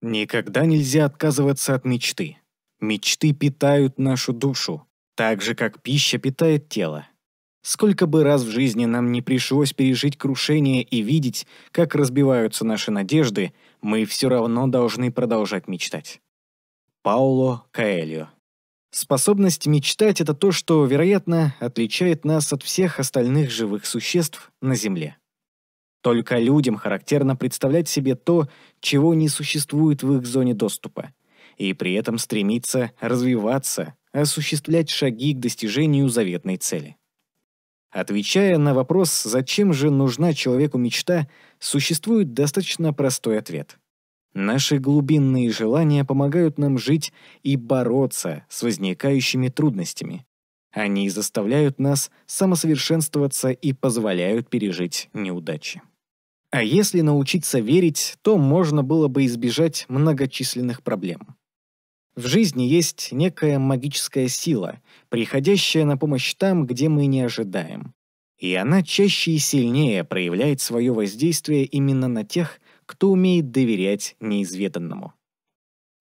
Никогда нельзя отказываться от мечты. Мечты питают нашу душу, так же, как пища питает тело. Сколько бы раз в жизни нам не пришлось пережить крушение и видеть, как разбиваются наши надежды, мы все равно должны продолжать мечтать. Пауло Каэльо Способность мечтать – это то, что, вероятно, отличает нас от всех остальных живых существ на Земле. Только людям характерно представлять себе то, чего не существует в их зоне доступа, и при этом стремиться развиваться, осуществлять шаги к достижению заветной цели. Отвечая на вопрос, зачем же нужна человеку мечта, существует достаточно простой ответ. Наши глубинные желания помогают нам жить и бороться с возникающими трудностями. Они заставляют нас самосовершенствоваться и позволяют пережить неудачи. А если научиться верить, то можно было бы избежать многочисленных проблем. В жизни есть некая магическая сила, приходящая на помощь там, где мы не ожидаем. И она чаще и сильнее проявляет свое воздействие именно на тех, кто умеет доверять неизведанному.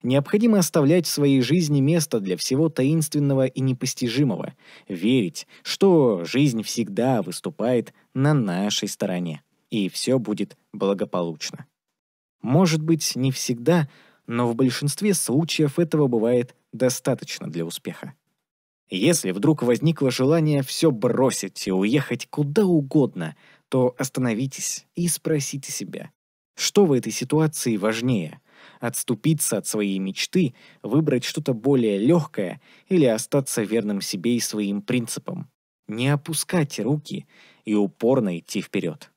Необходимо оставлять в своей жизни место для всего таинственного и непостижимого, верить, что жизнь всегда выступает на нашей стороне и все будет благополучно. Может быть, не всегда, но в большинстве случаев этого бывает достаточно для успеха. Если вдруг возникло желание все бросить и уехать куда угодно, то остановитесь и спросите себя, что в этой ситуации важнее – отступиться от своей мечты, выбрать что-то более легкое или остаться верным себе и своим принципам. Не опускать руки и упорно идти вперед.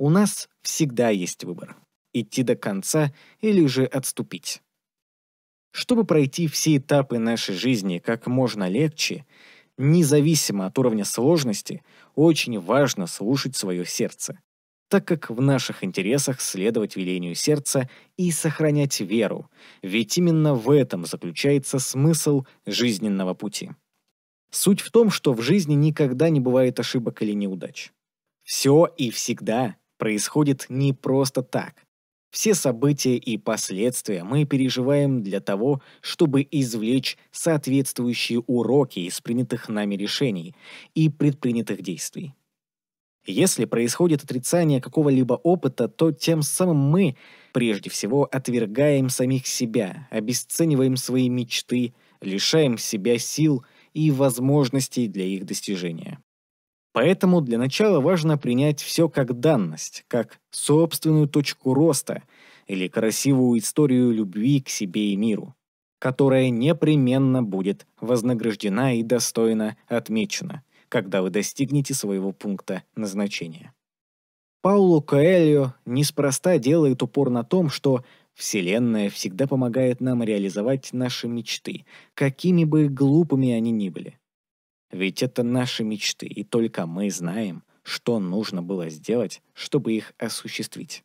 У нас всегда есть выбор – идти до конца или же отступить. Чтобы пройти все этапы нашей жизни как можно легче, независимо от уровня сложности, очень важно слушать свое сердце, так как в наших интересах следовать велению сердца и сохранять веру, ведь именно в этом заключается смысл жизненного пути. Суть в том, что в жизни никогда не бывает ошибок или неудач. Все и всегда происходит не просто так. Все события и последствия мы переживаем для того, чтобы извлечь соответствующие уроки из принятых нами решений и предпринятых действий. Если происходит отрицание какого-либо опыта, то тем самым мы, прежде всего, отвергаем самих себя, обесцениваем свои мечты, лишаем себя сил и возможностей для их достижения. Поэтому для начала важно принять все как данность, как собственную точку роста или красивую историю любви к себе и миру, которая непременно будет вознаграждена и достойно отмечена, когда вы достигнете своего пункта назначения. Пауло Коэльо неспроста делает упор на том, что Вселенная всегда помогает нам реализовать наши мечты, какими бы глупыми они ни были. Ведь это наши мечты, и только мы знаем, что нужно было сделать, чтобы их осуществить.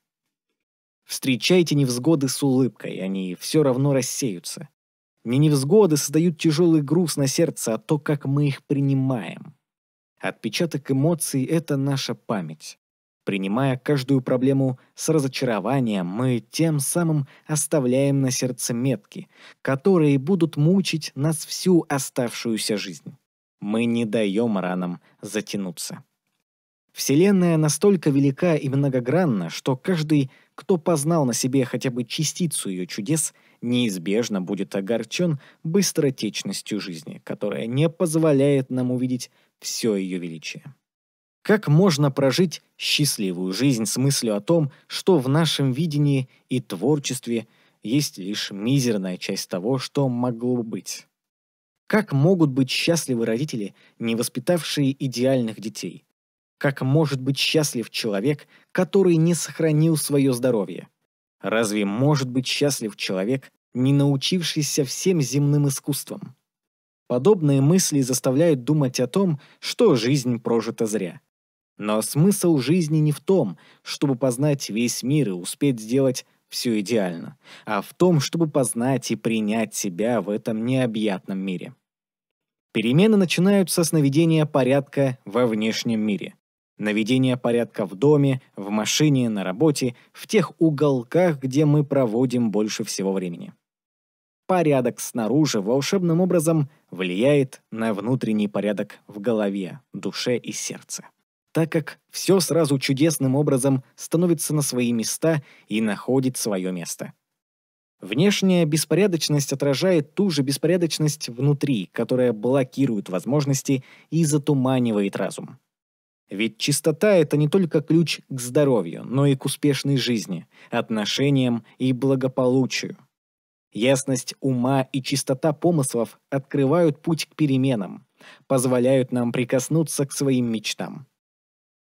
Встречайте невзгоды с улыбкой, они все равно рассеются. Не невзгоды создают тяжелый груз на сердце, а то, как мы их принимаем. Отпечаток эмоций — это наша память. Принимая каждую проблему с разочарованием, мы тем самым оставляем на сердце метки, которые будут мучить нас всю оставшуюся жизнь. Мы не даем ранам затянуться. Вселенная настолько велика и многогранна, что каждый, кто познал на себе хотя бы частицу ее чудес, неизбежно будет огорчен быстротечностью жизни, которая не позволяет нам увидеть все ее величие. Как можно прожить счастливую жизнь с мыслью о том, что в нашем видении и творчестве есть лишь мизерная часть того, что могло быть? Как могут быть счастливы родители, не воспитавшие идеальных детей? Как может быть счастлив человек, который не сохранил свое здоровье? Разве может быть счастлив человек, не научившийся всем земным искусствам? Подобные мысли заставляют думать о том, что жизнь прожита зря. Но смысл жизни не в том, чтобы познать весь мир и успеть сделать все идеально, а в том, чтобы познать и принять себя в этом необъятном мире. Перемены начинаются с наведения порядка во внешнем мире. Наведение порядка в доме, в машине, на работе, в тех уголках, где мы проводим больше всего времени. Порядок снаружи волшебным образом влияет на внутренний порядок в голове, душе и сердце так как все сразу чудесным образом становится на свои места и находит свое место. Внешняя беспорядочность отражает ту же беспорядочность внутри, которая блокирует возможности и затуманивает разум. Ведь чистота – это не только ключ к здоровью, но и к успешной жизни, отношениям и благополучию. Ясность ума и чистота помыслов открывают путь к переменам, позволяют нам прикоснуться к своим мечтам.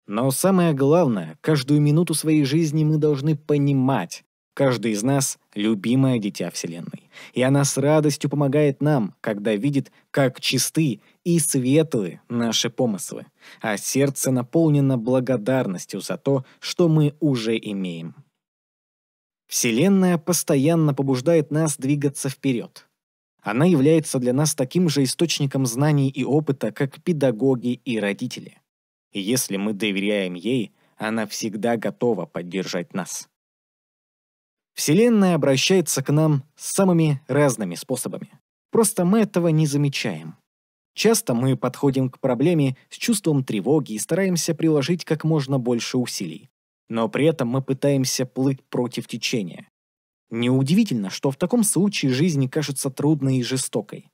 Но самое главное, каждую минуту своей жизни мы должны понимать, каждый из нас — любимое дитя Вселенной. И она с радостью помогает нам, когда видит, как чисты и светлы наши помыслы, а сердце наполнено благодарностью за то, что мы уже имеем. Вселенная постоянно побуждает нас двигаться вперед. Она является для нас таким же источником знаний и опыта, как педагоги и родители. И если мы доверяем ей, она всегда готова поддержать нас. Вселенная обращается к нам самыми разными способами. Просто мы этого не замечаем. Часто мы подходим к проблеме с чувством тревоги и стараемся приложить как можно больше усилий. Но при этом мы пытаемся плыть против течения. Неудивительно, что в таком случае жизнь кажется трудной и жестокой.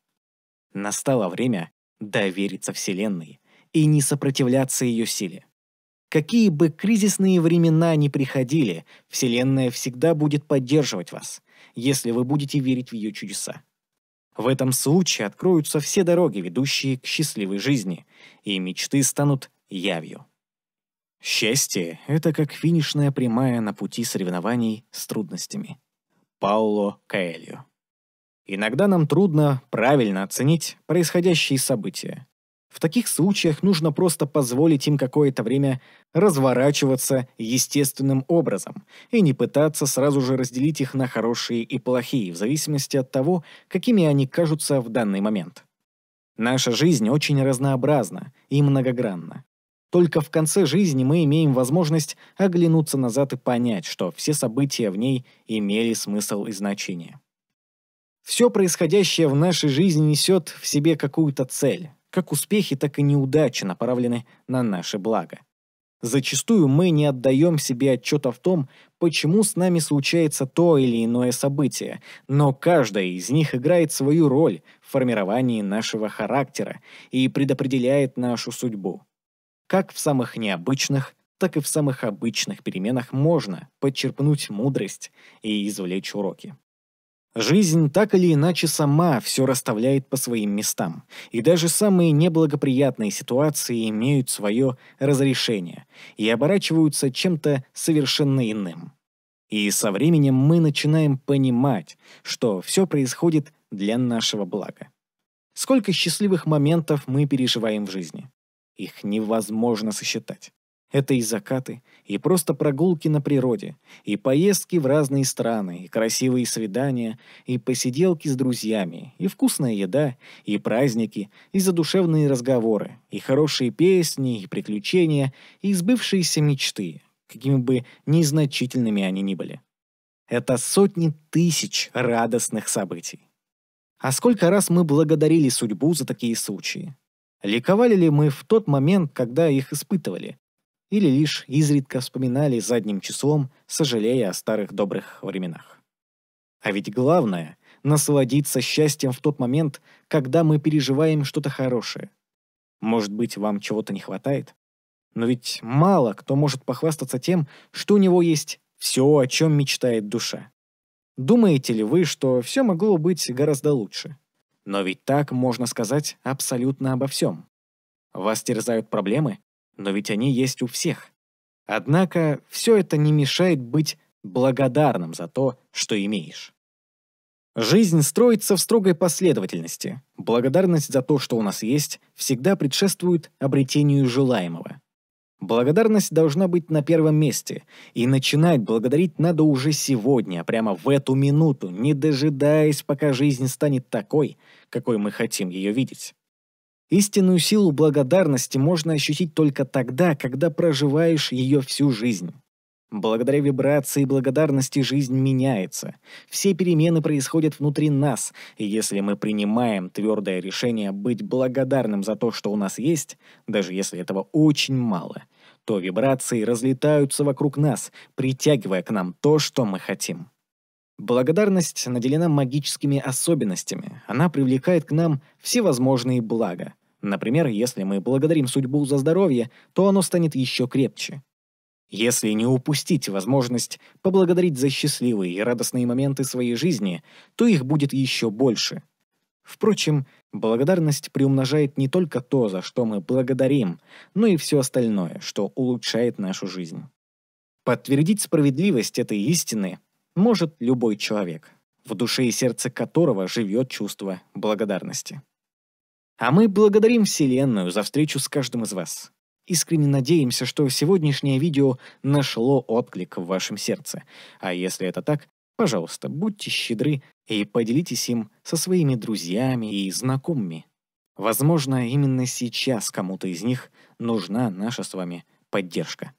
Настало время довериться Вселенной – и не сопротивляться ее силе. Какие бы кризисные времена ни приходили, Вселенная всегда будет поддерживать вас, если вы будете верить в ее чудеса. В этом случае откроются все дороги, ведущие к счастливой жизни, и мечты станут явью. Счастье — это как финишная прямая на пути соревнований с трудностями. Пауло Каэльо. Иногда нам трудно правильно оценить происходящие события, в таких случаях нужно просто позволить им какое-то время разворачиваться естественным образом и не пытаться сразу же разделить их на хорошие и плохие, в зависимости от того, какими они кажутся в данный момент. Наша жизнь очень разнообразна и многогранна. Только в конце жизни мы имеем возможность оглянуться назад и понять, что все события в ней имели смысл и значение. Все происходящее в нашей жизни несет в себе какую-то цель как успехи, так и неудачи направлены на наше благо. Зачастую мы не отдаем себе отчета в том, почему с нами случается то или иное событие, но каждая из них играет свою роль в формировании нашего характера и предопределяет нашу судьбу. Как в самых необычных, так и в самых обычных переменах можно подчерпнуть мудрость и извлечь уроки. Жизнь так или иначе сама все расставляет по своим местам, и даже самые неблагоприятные ситуации имеют свое разрешение и оборачиваются чем-то совершенно иным. И со временем мы начинаем понимать, что все происходит для нашего блага. Сколько счастливых моментов мы переживаем в жизни. Их невозможно сосчитать. Это и закаты, и просто прогулки на природе, и поездки в разные страны, и красивые свидания, и посиделки с друзьями, и вкусная еда, и праздники, и задушевные разговоры, и хорошие песни, и приключения, и сбывшиеся мечты, какими бы незначительными они ни были. Это сотни тысяч радостных событий. А сколько раз мы благодарили судьбу за такие случаи? Ликовали ли мы в тот момент, когда их испытывали? или лишь изредка вспоминали задним числом, сожалея о старых добрых временах. А ведь главное – насладиться счастьем в тот момент, когда мы переживаем что-то хорошее. Может быть, вам чего-то не хватает? Но ведь мало кто может похвастаться тем, что у него есть все, о чем мечтает душа. Думаете ли вы, что все могло быть гораздо лучше? Но ведь так можно сказать абсолютно обо всем. Вас терзают проблемы? но ведь они есть у всех. Однако все это не мешает быть благодарным за то, что имеешь. Жизнь строится в строгой последовательности. Благодарность за то, что у нас есть, всегда предшествует обретению желаемого. Благодарность должна быть на первом месте, и начинать благодарить надо уже сегодня, прямо в эту минуту, не дожидаясь, пока жизнь станет такой, какой мы хотим ее видеть. Истинную силу благодарности можно ощутить только тогда, когда проживаешь ее всю жизнь. Благодаря вибрации благодарности жизнь меняется. Все перемены происходят внутри нас, и если мы принимаем твердое решение быть благодарным за то, что у нас есть, даже если этого очень мало, то вибрации разлетаются вокруг нас, притягивая к нам то, что мы хотим. Благодарность наделена магическими особенностями. Она привлекает к нам всевозможные блага. Например, если мы благодарим судьбу за здоровье, то оно станет еще крепче. Если не упустить возможность поблагодарить за счастливые и радостные моменты своей жизни, то их будет еще больше. Впрочем, благодарность приумножает не только то, за что мы благодарим, но и все остальное, что улучшает нашу жизнь. Подтвердить справедливость этой истины может любой человек, в душе и сердце которого живет чувство благодарности. А мы благодарим Вселенную за встречу с каждым из вас. Искренне надеемся, что сегодняшнее видео нашло отклик в вашем сердце. А если это так, пожалуйста, будьте щедры и поделитесь им со своими друзьями и знакомыми. Возможно, именно сейчас кому-то из них нужна наша с вами поддержка.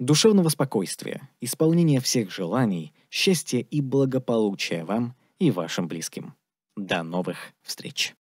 Душевного спокойствия, исполнения всех желаний, счастья и благополучия вам и вашим близким. До новых встреч!